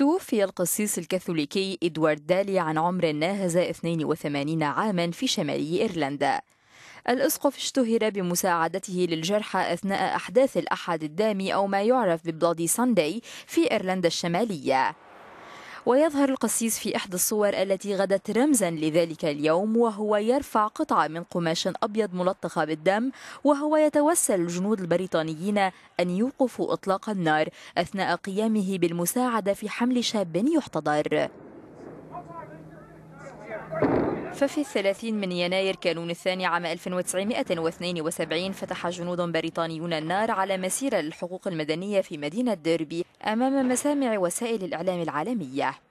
توفي القسيس الكاثوليكي إدوارد دالي عن عمر ناهز 82 عاما في شمال إيرلندا الأسقف اشتهر بمساعدته للجرحى أثناء أحداث الأحد الدامي أو ما يعرف ببلادي ساندي في إيرلندا الشمالية ويظهر القسيس في إحدى الصور التي غدت رمزا لذلك اليوم وهو يرفع قطعة من قماش أبيض ملطخة بالدم وهو يتوسل الجنود البريطانيين أن يوقفوا إطلاق النار أثناء قيامه بالمساعدة في حمل شاب يحتضر ففي الثلاثين من يناير كانون الثاني عام 1972 فتح جنود بريطانيون النار على مسيرة للحقوق المدنية في مدينة ديربي أمام مسامع وسائل الإعلام العالمية